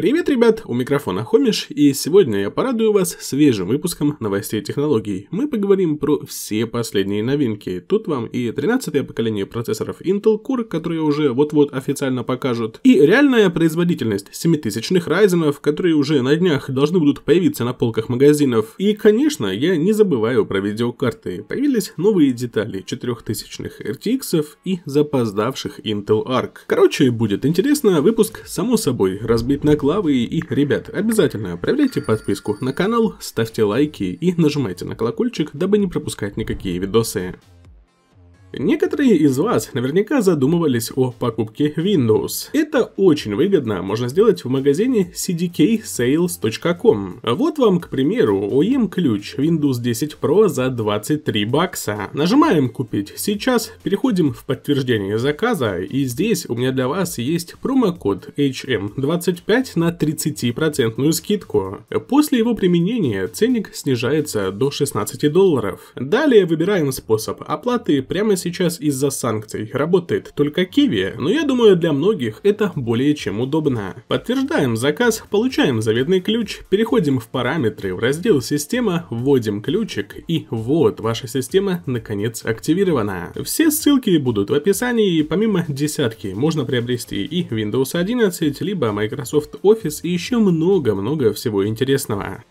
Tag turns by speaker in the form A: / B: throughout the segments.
A: Привет, ребят! У микрофона Хомиш, и сегодня я порадую вас свежим выпуском новостей технологий. Мы поговорим про все последние новинки. Тут вам и 13-е поколение процессоров Intel Core, которые уже вот-вот официально покажут, и реальная производительность 7000-х Ryzen, которые уже на днях должны будут появиться на полках магазинов. И, конечно, я не забываю про видеокарты. Появились новые детали 4000-х RTX и запоздавших Intel Arc. Короче, будет интересно, выпуск, само собой, разбит на классы Славы и, ребят, обязательно проверяйте подписку на канал, ставьте лайки и нажимайте на колокольчик, дабы не пропускать никакие видосы. Некоторые из вас наверняка задумывались о покупке Windows. Это очень выгодно можно сделать в магазине cdksales.com. Вот вам, к примеру, OEM-ключ Windows 10 Pro за 23 бакса. Нажимаем «Купить сейчас», переходим в подтверждение заказа, и здесь у меня для вас есть промокод HM25 на 30% скидку. После его применения ценник снижается до 16 долларов. Далее выбираем способ оплаты прямо сейчас из-за санкций работает только Киви, но я думаю для многих это более чем удобно. Подтверждаем заказ, получаем заветный ключ, переходим в параметры, в раздел «Система», вводим ключик и вот ваша система наконец активирована. Все ссылки будут в описании помимо десятки можно приобрести и Windows 11, либо Microsoft Office и еще много-много всего интересного.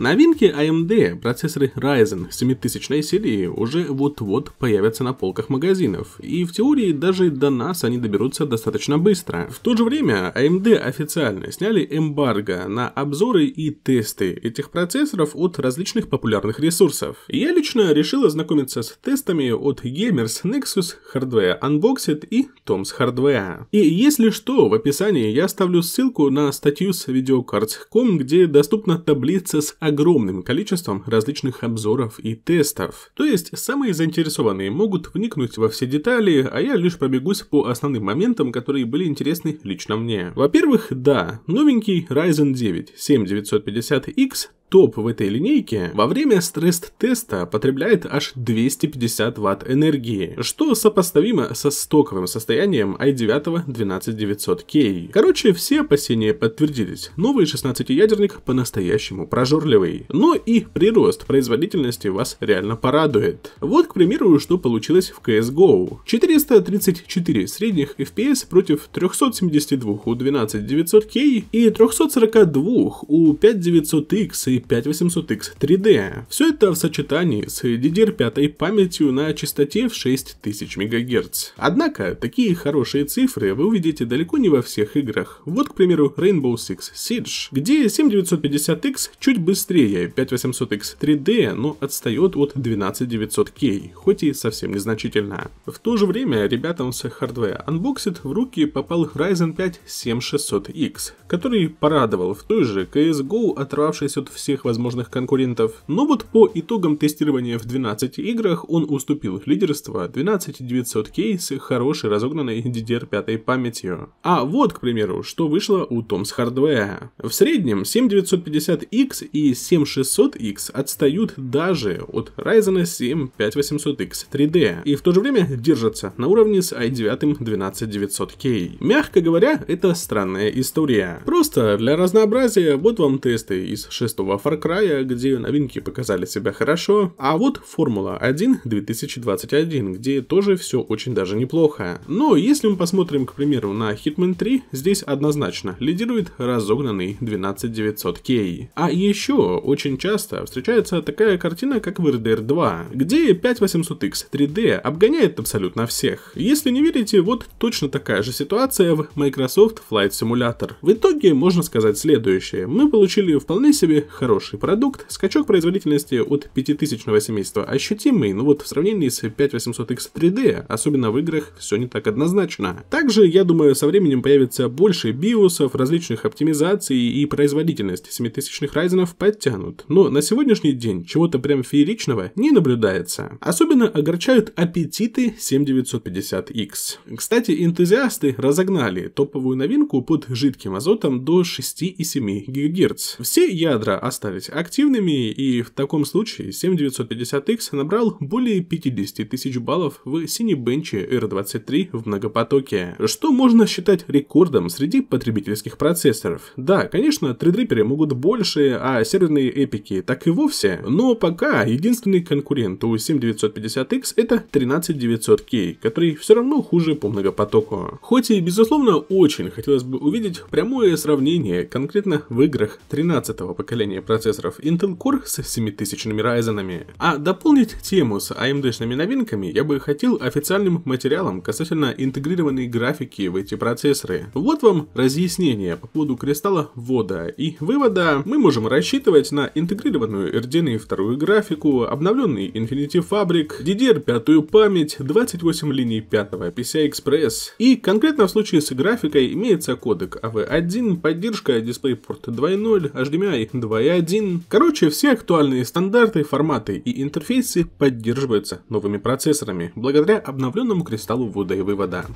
A: Новинки AMD, а процессоры Ryzen 7000 серии уже вот-вот появятся на полках магазинов, и в теории даже до нас они доберутся достаточно быстро. В то же время AMD а официально сняли эмбарго на обзоры и тесты этих процессоров от различных популярных ресурсов. Я лично решил ознакомиться с тестами от Gamers, Nexus, Hardware Unboxed и Tom's Hardware. И если что, в описании я оставлю ссылку на статью с видеокарт.com, где доступна таблица с огромным количеством различных обзоров и тестов. То есть самые заинтересованные могут вникнуть во все детали, а я лишь пробегусь по основным моментам, которые были интересны лично мне. Во-первых, да, новенький Ryzen 9 7950X топ в этой линейке во время стресс-теста потребляет аж 250 ватт энергии, что сопоставимо со стоковым состоянием i9 12900K. Короче, все опасения подтвердились. Новый 16-ядерник по-настоящему прожорлив первый. Но ну и прирост производительности вас реально порадует. Вот, к примеру, что получилось в CSGO. 434 средних FPS против 372 у 12900K и 342 у 5900X и 5800X 3D. Все это в сочетании с DDR5 памятью на частоте в 6000 МГц. Однако, такие хорошие цифры вы увидите далеко не во всех играх. Вот, к примеру, Rainbow Six Siege, где 7950X чуть быстрее быстрее 5800X 3D, но отстает от 12900K, хоть и совсем незначительно. В то же время ребятам с Hardware Unboxed в руки попал Ryzen 5 7600X, который порадовал в той же CSGO, оторвавшись от всех возможных конкурентов. Но вот по итогам тестирования в 12 играх он уступил лидерство 12900K с хорошей разогнанной DDR5 памятью. А вот, к примеру, что вышло у Tom's Hardware. В среднем 7950X и 7600X отстают даже от Ryzen 7 5800X 3D и в то же время держатся на уровне с i9 12900K. Мягко говоря, это странная история. Просто для разнообразия вот вам тесты из 6 Far Cry, где новинки показали себя хорошо, а вот Формула 1 2021, где тоже все очень даже неплохо. Но если мы посмотрим, к примеру, на Hitman 3, здесь однозначно лидирует разогнанный 12900K. А еще очень часто встречается такая картина, как в RDR 2, где 5800X 3D обгоняет абсолютно всех. Если не верите, вот точно такая же ситуация в Microsoft Flight Simulator. В итоге можно сказать следующее. Мы получили вполне себе хороший продукт, скачок производительности от 5000 семейства ощутимый, но вот в сравнении с 5800X 3D, особенно в играх, все не так однозначно. Также, я думаю, со временем появится больше биосов, различных оптимизаций и производительность 7000 райзенов, поэтому оттянут, но на сегодняшний день чего-то прям фееричного не наблюдается. Особенно огорчают аппетиты 7950X. Кстати, энтузиасты разогнали топовую новинку под жидким азотом до 6,7 ГГц. Все ядра остались активными, и в таком случае 7950X набрал более 50 тысяч баллов в Cinebench R23 в многопотоке, что можно считать рекордом среди потребительских процессоров. Да, конечно, 3 могут больше, а сервис сбалансированные эпики, так и вовсе. Но пока единственный конкурент у 7950X это 13900K, который все равно хуже по многопотоку. Хоть и, безусловно, очень хотелось бы увидеть прямое сравнение, конкретно в играх 13-го поколения процессоров Intel Core с 7000-ми Ryzen. А дополнить тему с AMD-шными новинками я бы хотел официальным материалом касательно интегрированной графики в эти процессоры. Вот вам разъяснение по поводу кристалла ввода и вывода мы можем рассчитывать рассчитывать на интегрированную и вторую графику, обновленный Infinity Fabric, DDR5 память, 28 линий 5 PCI-Express. И конкретно в случае с графикой имеется кодек AV1, а поддержка DisplayPort 2.0, HDMI 2.1. Короче, все актуальные стандарты, форматы и интерфейсы поддерживаются новыми процессорами благодаря обновленному кристаллу ввода и вывода.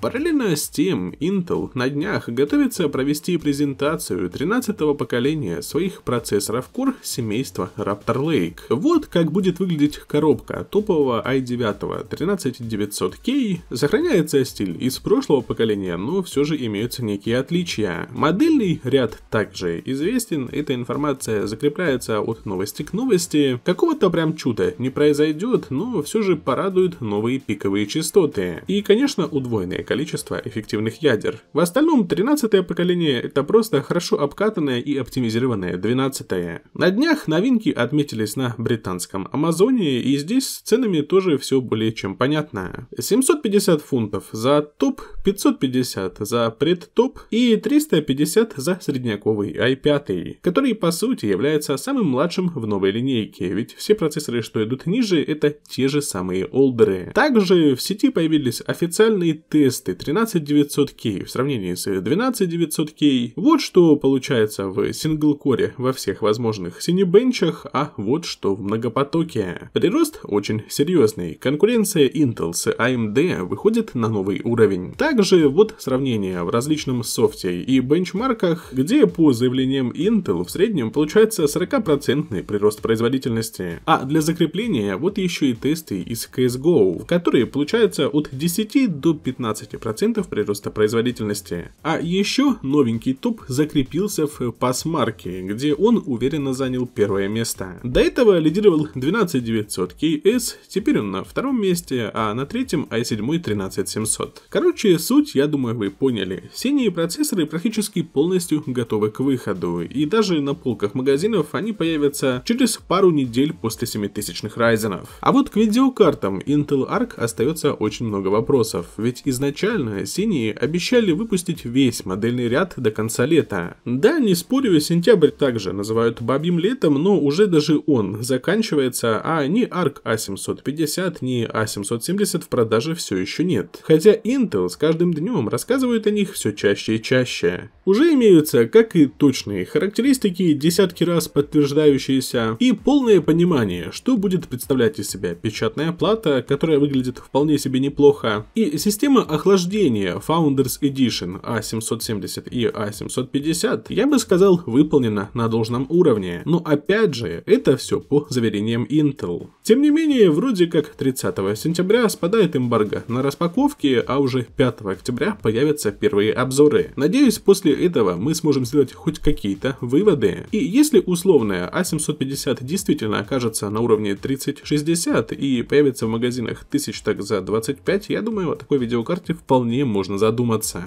A: Параллельно с тем, Intel на днях готовится провести презентацию 13-го поколения своих процессоров Core семейства Raptor Lake. Вот как будет выглядеть коробка топового i9 13900K. Сохраняется стиль из прошлого поколения, но все же имеются некие отличия. Модельный ряд также известен, эта информация закрепляется от новости к новости. Какого-то прям чуда не произойдет, но все же порадуют новые пиковые частоты. И, конечно, удвоенные количество эффективных ядер. В остальном 13-е поколение это просто хорошо обкатанное и оптимизированное 12-е. На днях новинки отметились на британском Амазоне и здесь с ценами тоже все более чем понятно. 750 фунтов за топ, 550 за предтоп и 350 за средняковый i5, который по сути является самым младшим в новой линейке, ведь все процессоры, что идут ниже, это те же самые олдеры. Также в сети появились официальные тесты Весты 13900K в сравнении с 12900K. Вот что получается в синглкоре во всех возможных синебенчах, а вот что в многопотоке. Прирост очень серьезный. Конкуренция Intel с AMD выходит на новый уровень. Также вот сравнение в различном софте и бенчмарках, где по заявлениям Intel в среднем получается 40% прирост производительности. А для закрепления вот еще и тесты из CSGO, в которые получается от 10 до 15 16% прироста производительности. А еще новенький топ закрепился в пасмарке, где он уверенно занял первое место. До этого лидировал 12900 KS, теперь он на втором месте, а на третьем i7 13700. Короче, суть, я думаю, вы поняли. Синие процессоры практически полностью готовы к выходу, и даже на полках магазинов они появятся через пару недель после 7000-х Ryzen. А вот к видеокартам Intel Arc остается очень много вопросов, ведь изначально Первоначально синие обещали выпустить весь модельный ряд до конца лета. Да, не спорю, сентябрь также называют бабьим летом, но уже даже он заканчивается, а ни ARC A750, а ни A770 а в продаже все еще нет. Хотя Intel с каждым днем рассказывает о них все чаще и чаще. Уже имеются, как и точные характеристики, десятки раз подтверждающиеся, и полное понимание, что будет представлять из себя печатная плата, которая выглядит вполне себе неплохо, и система охлаждения охлаждения Founders Edition A770 а и A750, а я бы сказал, выполнено на должном уровне. Но опять же, это все по заверениям Intel. Тем не менее, вроде как 30 сентября спадает эмбарго на распаковки, а уже 5 октября появятся первые обзоры. Надеюсь, после этого мы сможем сделать хоть какие-то выводы. И если условная A750 а действительно окажется на уровне 3060 и появится в магазинах тысяч так за 25, я думаю, о такой видеокарте вполне можно задуматься.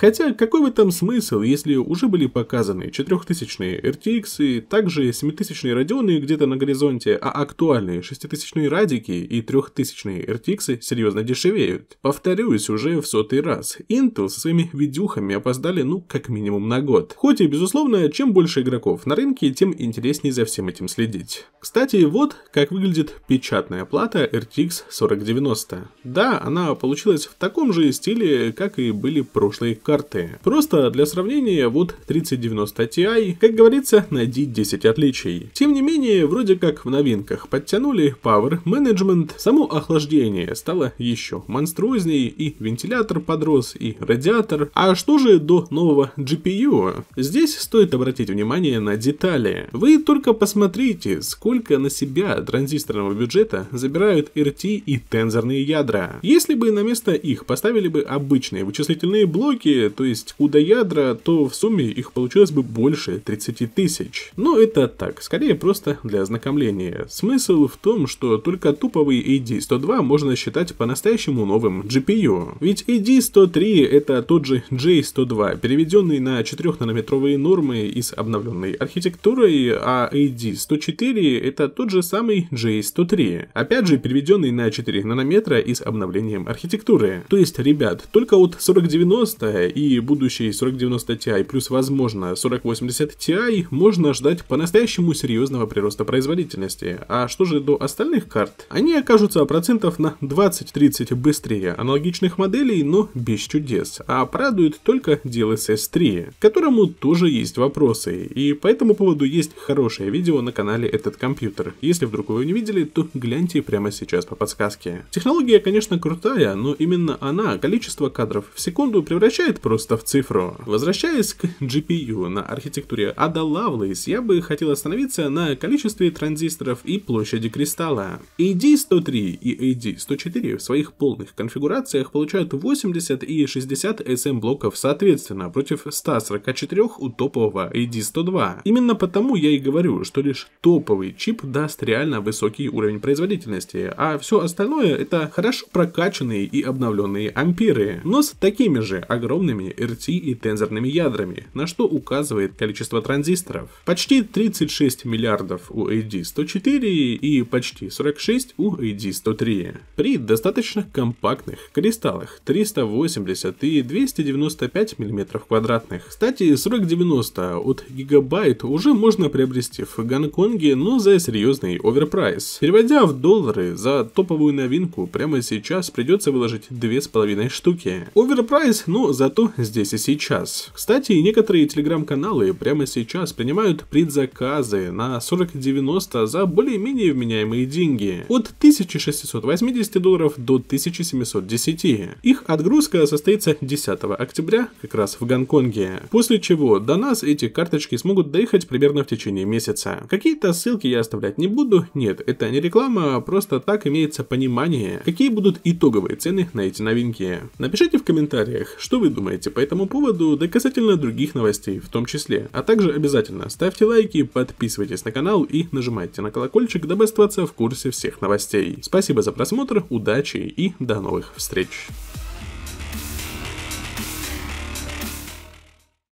A: Хотя, какой бы там смысл, если уже были показаны 4000-е RTX, также 7000-е Radeon где-то на горизонте, а актуальные 6000-е Радики и 3000 RTX серьезно дешевеют. Повторюсь уже в сотый раз, Intel со своими видюхами опоздали ну как минимум на год. Хоть и безусловно, чем больше игроков на рынке, тем интереснее за всем этим следить. Кстати, вот как выглядит печатная плата RTX 4090. Да, она получилась в таком же стиле, как и были прошлые карты. Просто для сравнения, вот 3090 Ti, как говорится, найди 10 отличий. Тем не менее, вроде как в новинках подтянули Power Management, само охлаждение стало еще монструознее, и вентилятор подрос, и радиатор. А что же до нового GPU? Здесь стоит обратить внимание на детали. Вы только посмотрите, сколько на себя транзисторного бюджета забирают RT и тензорные ядра. Если бы на место их поставили бы обычные вычислительные блоки, то есть куда ядра, то в сумме их получилось бы больше 30 тысяч. Но это так, скорее просто для ознакомления. Смысл в том, что только туповый AD-102 можно считать по-настоящему новым GPU. Ведь AD-103 это тот же J-102, переведенный на 4-нанометровые нормы и с обновленной архитектурой, а AD-104 это тот же самый J-103, опять же переведенный на 4 нанометра и с обновлением архитектуры. То есть, ребят, только от 4090 и будущий 4090 Ti плюс, возможно, 4080 Ti можно ждать по-настоящему серьезного прироста производительности. А что же до остальных карт? Они окажутся процентов на 20-30 быстрее аналогичных моделей, но без чудес. А порадует только DLSS 3, которому тоже есть вопросы. И по этому поводу есть хорошее видео на канале «Этот компьютер». Если вдруг вы его не видели, то гляньте прямо сейчас по подсказке. Технология, конечно, крутая, но именно она, количество кадров в секунду превращает просто в цифру. Возвращаясь к GPU на архитектуре Ada Lovelace, я бы хотел остановиться на количестве транзисторов и площади кристалла. AD103 и AD104 в своих полных конфигурациях получают 80 и 60 SM эм блоков соответственно против 144 у топового AD102. Именно потому я и говорю, что лишь топовый чип даст реально высокий уровень производительности, а все остальное это хорошо прокачанные и обновленные амперы, но с такими же огромными умными RT и тензорными ядрами, на что указывает количество транзисторов. Почти 36 миллиардов у AD104 и почти 46 у AD103. При достаточно компактных кристаллах 380 и 295 мм квадратных. Кстати, 4090 от Gigabyte уже можно приобрести в Гонконге, но за серьезный оверпрайс. Переводя в доллары, за топовую новинку прямо сейчас придется выложить 2,5 штуки. Оверпрайс, но зато карту здесь и сейчас. Кстати, некоторые телеграм-каналы прямо сейчас принимают предзаказы на 4090 за более-менее вменяемые деньги, от 1680 долларов до 1710. Их отгрузка состоится 10 октября, как раз в Гонконге, после чего до нас эти карточки смогут доехать примерно в течение месяца. Какие-то ссылки я оставлять не буду, нет, это не реклама, а просто так имеется понимание, какие будут итоговые цены на эти новинки. Напишите в комментариях, что вы думаете думаете по этому поводу, да касательно других новостей в том числе. А также обязательно ставьте лайки, подписывайтесь на канал и нажимайте на колокольчик, дабы оставаться в курсе всех новостей. Спасибо за просмотр, удачи и до новых встреч!